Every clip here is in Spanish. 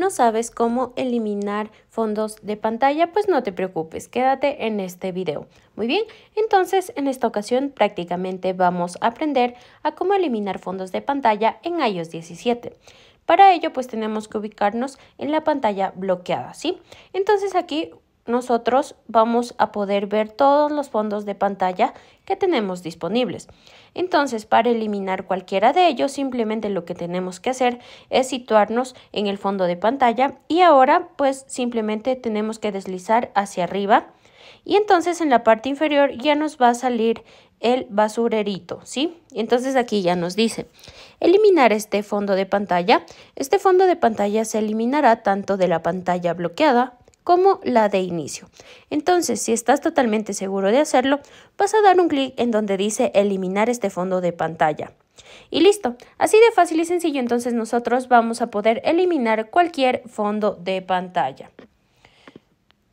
no sabes cómo eliminar fondos de pantalla, pues no te preocupes, quédate en este video. Muy bien, entonces en esta ocasión prácticamente vamos a aprender a cómo eliminar fondos de pantalla en iOS 17. Para ello pues tenemos que ubicarnos en la pantalla bloqueada, ¿sí? Entonces aquí nosotros vamos a poder ver todos los fondos de pantalla que tenemos disponibles. Entonces, para eliminar cualquiera de ellos, simplemente lo que tenemos que hacer es situarnos en el fondo de pantalla y ahora pues simplemente tenemos que deslizar hacia arriba y entonces en la parte inferior ya nos va a salir el basurerito, ¿sí? Entonces aquí ya nos dice, eliminar este fondo de pantalla. Este fondo de pantalla se eliminará tanto de la pantalla bloqueada como la de inicio. Entonces, si estás totalmente seguro de hacerlo, vas a dar un clic en donde dice eliminar este fondo de pantalla. Y listo, así de fácil y sencillo entonces nosotros vamos a poder eliminar cualquier fondo de pantalla.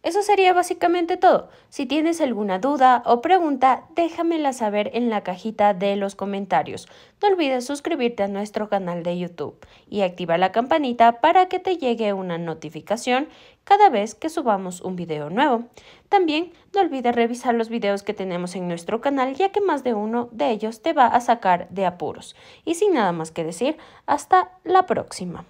Eso sería básicamente todo. Si tienes alguna duda o pregunta, déjamela saber en la cajita de los comentarios. No olvides suscribirte a nuestro canal de YouTube y activa la campanita para que te llegue una notificación cada vez que subamos un video nuevo. También no olvides revisar los videos que tenemos en nuestro canal ya que más de uno de ellos te va a sacar de apuros. Y sin nada más que decir, hasta la próxima.